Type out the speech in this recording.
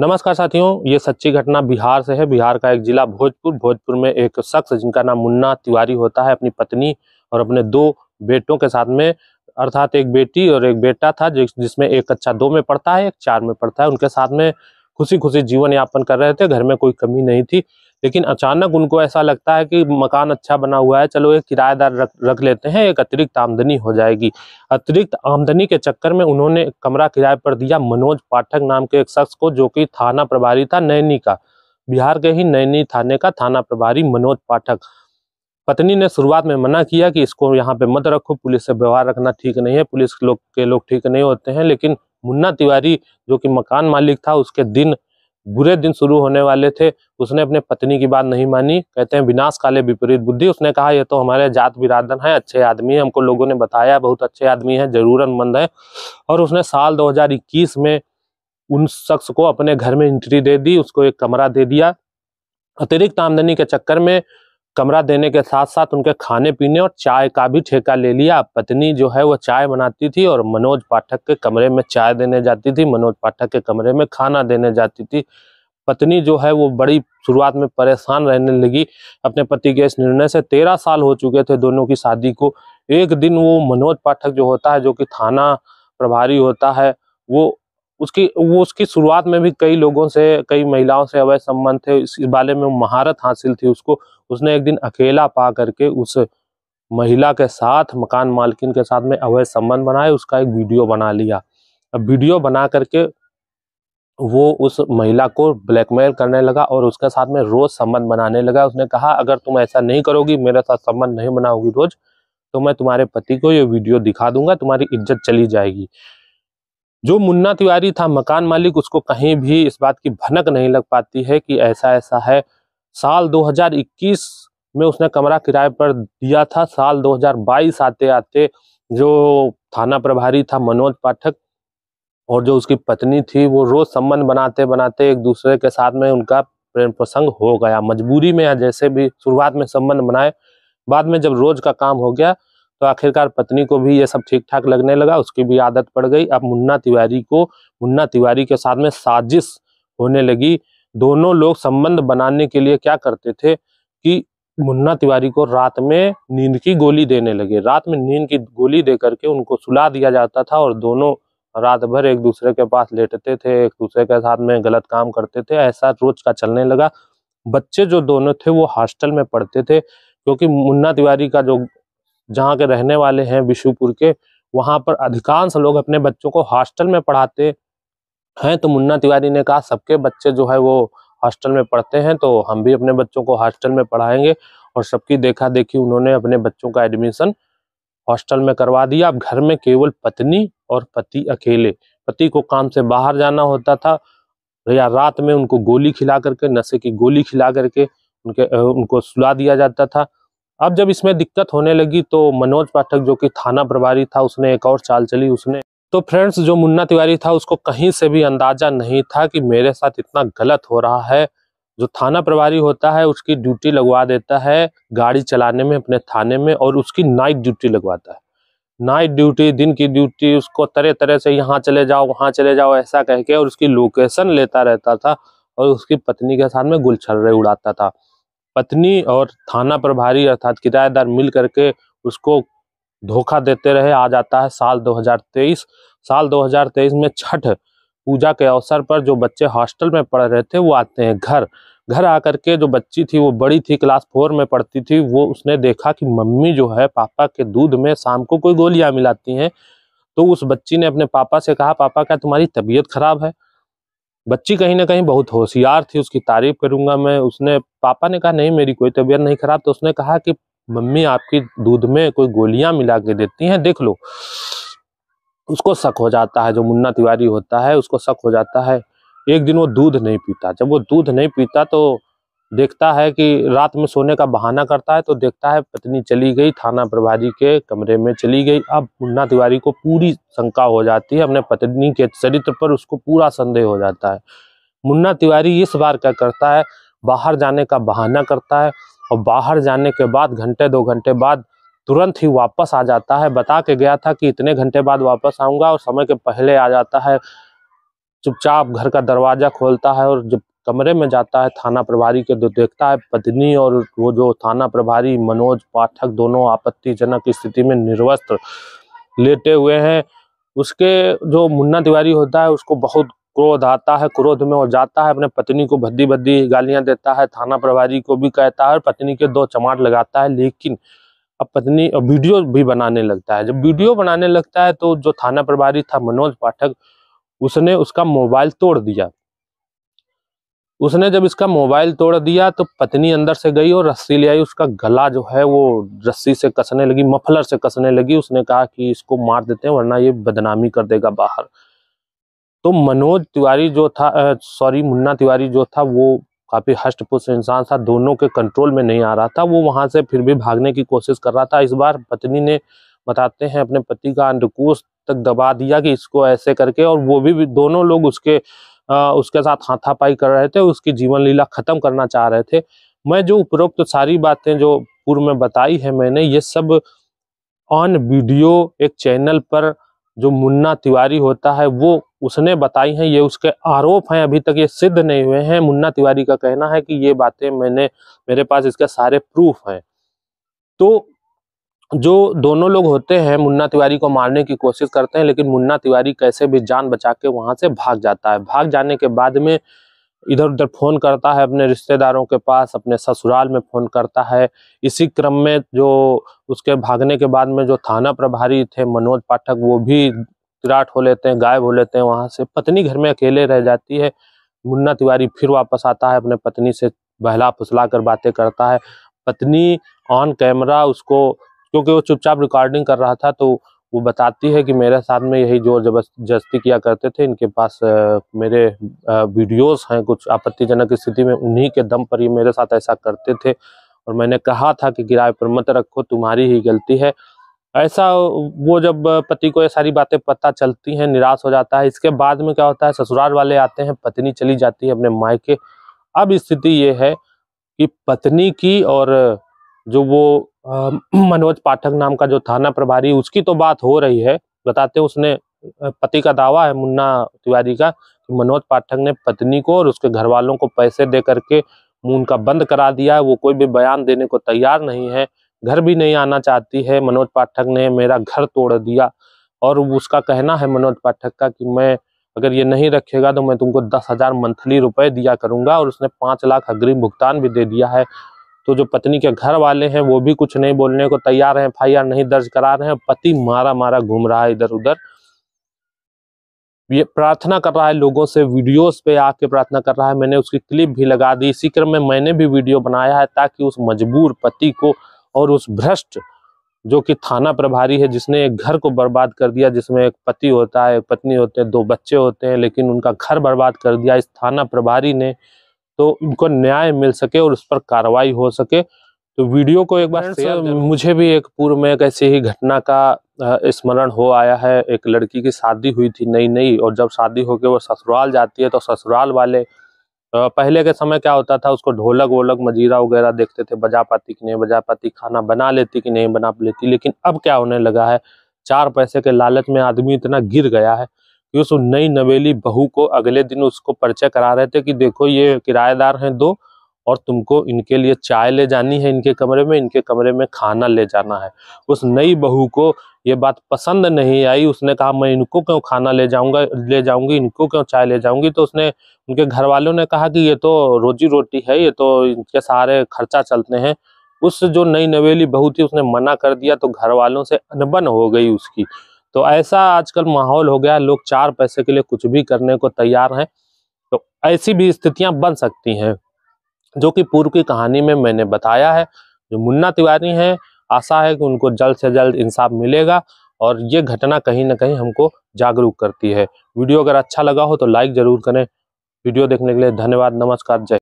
नमस्कार साथियों ये सच्ची घटना बिहार से है बिहार का एक जिला भोजपुर भोजपुर में एक शख्स जिनका नाम मुन्ना तिवारी होता है अपनी पत्नी और अपने दो बेटों के साथ में अर्थात एक बेटी और एक बेटा था जिसमें एक कक्षा अच्छा दो में पढ़ता है एक चार में पढ़ता है उनके साथ में खुशी खुशी जीवन यापन कर रहे थे घर में कोई कमी नहीं थी लेकिन अचानक उनको ऐसा लगता है कि मकान अच्छा बना हुआ है चलो एक किराएदार रख रख लेते हैं एक अतिरिक्त आमदनी हो जाएगी अतिरिक्त आमदनी के चक्कर में उन्होंने कमरा किराए पर दिया मनोज पाठक नाम के एक शख्स को जो कि थाना प्रभारी था नैनी का बिहार के ही नैनी थाने का थाना प्रभारी मनोज पाठक पत्नी ने शुरुआत में मना किया कि इसको यहाँ पे मत रखो पुलिस से व्यवहार रखना ठीक नहीं है पुलिस लोग के लोग ठीक नहीं होते हैं लेकिन मुन्ना तिवारी जो कि मकान मालिक था उसके दिन बुरे दिन शुरू होने वाले थे उसने अपने पत्नी की बात नहीं मानी कहते हैं विनाश काले विपरीत बुद्धि उसने कहा ये तो हमारे जात बिरादन है अच्छे आदमी है हमको लोगों ने बताया बहुत अच्छे आदमी है जरूरतमंद है और उसने साल 2021 में उन शख्स को अपने घर में एंट्री दे दी उसको एक कमरा दे दिया अतिरिक्त आमदनी के चक्कर में कमरा देने के साथ साथ उनके खाने पीने और चाय का भी ठेका ले लिया पत्नी जो है वो चाय बनाती थी और मनोज पाठक के कमरे में चाय देने जाती थी मनोज पाठक के कमरे में खाना देने जाती थी पत्नी जो है वो बड़ी शुरुआत में परेशान रहने लगी अपने पति के इस निर्णय से तेरह साल हो चुके थे दोनों की शादी को एक दिन वो मनोज पाठक जो होता है जो कि थाना प्रभारी होता है वो उसकी वो उसकी शुरुआत में भी कई लोगों से कई महिलाओं से अवैध संबंध थे इस बारे में महारत हासिल थी उसको उसने एक दिन अकेला पा करके उस महिला के साथ मकान मालकिन के साथ में अवैध संबंध बनाए उसका एक वीडियो बना लिया अब वीडियो बना करके वो उस महिला को ब्लैकमेल करने लगा और उसके साथ में रोज संबंध बनाने लगा उसने कहा अगर तुम ऐसा नहीं करोगी मेरे साथ संबंध नहीं बनाओगी रोज तो मैं तुम्हारे पति को ये वीडियो दिखा दूंगा तुम्हारी इज्जत चली जाएगी जो मुन्ना तिवारी था मकान मालिक उसको कहीं भी इस बात की भनक नहीं लग पाती है कि ऐसा ऐसा है साल 2021 में उसने कमरा किराए पर दिया था साल 2022 आते आते जो थाना प्रभारी था मनोज पाठक और जो उसकी पत्नी थी वो रोज संबंध बनाते बनाते एक दूसरे के साथ में उनका प्रेम प्रसंग हो गया मजबूरी में या जैसे भी शुरुआत में संबंध बनाए बाद में जब रोज का काम हो गया तो आखिरकार पत्नी को भी ये सब ठीक ठाक लगने लगा उसकी भी आदत पड़ गई अब मुन्ना तिवारी को मुन्ना तिवारी के साथ में साजिश होने लगी दोनों लोग संबंध बनाने के लिए क्या करते थे कि मुन्ना तिवारी को रात में नींद की गोली देने लगे रात में नींद की गोली दे करके उनको सुला दिया जाता था और दोनों रात भर एक दूसरे के पास लेटते थे एक दूसरे के साथ में गलत काम करते थे ऐसा रोज का चलने लगा बच्चे जो दोनों थे वो हॉस्टल में पढ़ते थे क्योंकि मुन्ना तिवारी का जो जहाँ के रहने वाले हैं विशुपुर के वहाँ पर अधिकांश लोग अपने बच्चों को हॉस्टल में पढ़ाते हैं तो मुन्ना तिवारी ने कहा सबके बच्चे जो है वो हॉस्टल में पढ़ते हैं तो हम भी अपने बच्चों को हॉस्टल में पढ़ाएंगे और सबकी देखा देखी उन्होंने अपने बच्चों का एडमिशन हॉस्टल में करवा दिया अब घर में केवल पत्नी और पति अकेले पति को काम से बाहर जाना होता था या रात में उनको गोली खिला करके नशे की गोली खिला करके उनके उनको सुला दिया जाता था अब जब इसमें दिक्कत होने लगी तो मनोज पाठक जो कि थाना प्रभारी था उसने एक और चाल चली उसने तो फ्रेंड्स जो मुन्ना तिवारी था उसको कहीं से भी अंदाजा नहीं था कि मेरे साथ इतना गलत हो रहा है जो थाना प्रभारी होता है उसकी ड्यूटी लगवा देता है गाड़ी चलाने में अपने थाने में और उसकी नाइट ड्यूटी लगवाता है नाइट ड्यूटी दिन की ड्यूटी उसको तरह तरह से यहाँ चले जाओ वहाँ चले जाओ ऐसा कह के और उसकी लोकेशन लेता रहता था और उसकी पत्नी के साथ में गुलछर्रे उड़ाता था पत्नी और थाना प्रभारी अर्थात किराएदार मिल करके उसको धोखा देते रहे आ जाता है साल 2023 साल 2023 में छठ पूजा के अवसर पर जो बच्चे हॉस्टल में पढ़ रहे थे वो आते हैं घर घर आकर के जो बच्ची थी वो बड़ी थी क्लास फोर में पढ़ती थी वो उसने देखा कि मम्मी जो है पापा के दूध में शाम को कोई गोलियां मिलाती हैं तो उस बच्ची ने अपने पापा से कहा पापा क्या तुम्हारी तबीयत खराब है बच्ची कहीं ना कहीं बहुत होशियार थी उसकी तारीफ करूंगा मैं उसने पापा ने कहा नहीं मेरी कोई तबीयत नहीं खराब तो उसने कहा कि मम्मी आपकी दूध में कोई गोलियां मिला के देती हैं देख लो उसको शक हो जाता है जो मुन्ना तिवारी होता है उसको शक हो जाता है एक दिन वो दूध नहीं पीता जब वो दूध नहीं पीता तो देखता है कि रात में सोने का बहाना करता है तो देखता है पत्नी चली गई थाना प्रभारी के कमरे में चली गई अब मुन्ना तिवारी को पूरी शंका हो जाती है अपने पत्नी के चरित्र पर उसको पूरा संदेह हो जाता है मुन्ना तिवारी इस बार क्या करता है बाहर जाने का बहाना करता है और बाहर जाने के बाद घंटे दो घंटे बाद तुरंत ही वापस आ जाता है बता के गया था कि इतने घंटे बाद वापस आऊँगा और समय के पहले आ जाता है चुपचाप घर का दरवाज़ा खोलता है और जब कमरे में जाता है थाना प्रभारी के दो देखता है पत्नी और वो जो थाना प्रभारी मनोज पाठक दोनों आपत्तिजनक स्थिति में निर्वस्त्र लेटे हुए हैं उसके जो मुन्ना तिवारी होता है उसको बहुत क्रोध आता है क्रोध में वो जाता है अपने पत्नी को भद्दी भद्दी गालियां देता है थाना प्रभारी को भी कहता है पत्नी के दो चमाट लगाता है लेकिन अब पत्नी अब वीडियो भी बनाने लगता है जब वीडियो बनाने लगता है तो जो थाना प्रभारी था मनोज पाठक उसने उसका मोबाइल तोड़ दिया उसने जब इसका मोबाइल तोड़ दिया तो पत्नी अंदर से गई और रस्सी ले आई उसका गला जो है वो रस्सी से कसने लगी मफलर से कसने लगी उसने कहा कि इसको मार देते हैं वरना ये बदनामी कर देगा बाहर तो मनोज तिवारी जो था सॉरी मुन्ना तिवारी जो था वो काफ़ी पुष्ट इंसान था दोनों के कंट्रोल में नहीं आ रहा था वो वहां से फिर भी भागने की कोशिश कर रहा था इस बार पत्नी ने बताते हैं अपने पति का अंडकोश तक दबा दिया कि इसको ऐसे करके और वो भी, भी दोनों लोग उसके उसके साथ हाथापाई कर रहे थे उसकी जीवन लीला खत्म करना चाह रहे थे मैं जो उपरोक्त तो सारी बातें जो पूर्व में बताई है मैंने ये सब ऑन वीडियो एक चैनल पर जो मुन्ना तिवारी होता है वो उसने बताई हैं ये उसके आरोप हैं अभी तक ये सिद्ध नहीं हुए हैं मुन्ना तिवारी का कहना है कि ये बातें मैंने मेरे पास इसके सारे प्रूफ हैं तो जो दोनों लोग होते हैं मुन्ना तिवारी को मारने की कोशिश करते हैं लेकिन मुन्ना तिवारी कैसे भी जान बचा के वहाँ से भाग जाता है भाग जाने के बाद में इधर उधर फ़ोन करता है अपने रिश्तेदारों के पास अपने ससुराल में फ़ोन करता है इसी क्रम में जो उसके भागने के बाद में जो थाना प्रभारी थे मनोज पाठक वो भी तिराट हो लेते हैं गायब हो लेते हैं वहाँ से पत्नी घर में अकेले रह जाती है मुन्ना तिवारी फिर वापस आता है अपने पत्नी से बहला फुसला कर बातें करता है पत्नी ऑन कैमरा उसको क्योंकि वो चुपचाप रिकॉर्डिंग कर रहा था तो वो बताती है कि मेरे साथ में यही जोर जबरदस्ती किया करते थे इनके पास आ, मेरे वीडियोस हैं कुछ आपत्तिजनक स्थिति में उन्हीं के दम पर ये मेरे साथ ऐसा करते थे और मैंने कहा था कि किराए पर मत रखो तुम्हारी ही गलती है ऐसा वो जब पति को ये सारी बातें पता चलती हैं निराश हो जाता है इसके बाद में क्या होता है ससुराल वाले आते हैं पत्नी चली जाती है अपने मायके अब स्थिति ये है कि पत्नी की और जो वो मनोज पाठक नाम का जो थाना प्रभारी उसकी तो बात हो रही है बताते उसने पति का दावा है मुन्ना तिवारी का मनोज पाठक ने पत्नी को और उसके घर वालों को पैसे दे करके मुंह उनका बंद करा दिया है वो कोई भी बयान देने को तैयार नहीं है घर भी नहीं आना चाहती है मनोज पाठक ने मेरा घर तोड़ दिया और उसका कहना है मनोज पाठक का कि मैं अगर ये नहीं रखेगा तो मैं तुमको दस हजार मंथली रुपए दिया करूंगा और उसने पाँच लाख अग्रिम भुगतान भी दे दिया है तो जो पत्नी के घर वाले हैं वो भी कुछ नहीं बोलने को तैयार हैं एफ नहीं दर्ज करा रहे हैं पति मारा मारा घूम रहा है इधर उधर ये प्रार्थना कर रहा है लोगों से वीडियोस पे आके प्रार्थना कर रहा है मैंने उसकी क्लिप भी लगा दी इसी क्रम में मैंने भी वीडियो बनाया है ताकि उस मजबूर पति को और उस भ्रष्ट जो कि थाना प्रभारी है जिसने एक घर को बर्बाद कर दिया जिसमें एक पति होता है एक पत्नी होते हैं दो बच्चे होते हैं लेकिन उनका घर बर्बाद कर दिया इस थाना प्रभारी ने तो उनको न्याय मिल सके और उस पर कार्रवाई हो सके तो वीडियो को एक बार शेयर मुझे भी एक पूर्व में एक ऐसी ही घटना का स्मरण हो आया है एक लड़की की शादी हुई थी नई नई और जब शादी होकर वो ससुराल जाती है तो ससुराल वाले पहले के समय क्या होता था उसको ढोलक वोलक मजीरा वगैरह देखते थे बजा पाती कि नहीं बजा पाती खाना बना लेती कि नहीं बना लेती लेकिन अब क्या होने लगा है चार पैसे के लालच में आदमी इतना गिर गया है कि उस नई नवेली बहू को अगले दिन उसको परिचय करा रहे थे कि देखो ये किराएदार हैं दो और तुमको इनके लिए चाय ले जानी है इनके कमरे में इनके कमरे में खाना ले जाना है उस नई बहू को ये बात पसंद नहीं आई उसने कहा मैं इनको क्यों खाना ले जाऊंगा ले जाऊंगी इनको क्यों चाय ले जाऊंगी तो उसने उनके घर वालों ने कहा कि ये तो रोजी रोटी है ये तो इनके सारे खर्चा चलते हैं उस जो नई नवेली बहू थी उसने मना कर दिया तो घर वालों से अनबन हो गई उसकी तो ऐसा आजकल माहौल हो गया लोग चार पैसे के लिए कुछ भी करने को तैयार हैं तो ऐसी भी स्थितियां बन सकती हैं जो कि पूर्व की कहानी में मैंने बताया है जो मुन्ना तिवारी हैं आशा है कि उनको जल्द से जल्द इंसाफ मिलेगा और ये घटना कहीं ना कहीं हमको जागरूक करती है वीडियो अगर अच्छा लगा हो तो लाइक ज़रूर करें वीडियो देखने के लिए धन्यवाद नमस्कार जय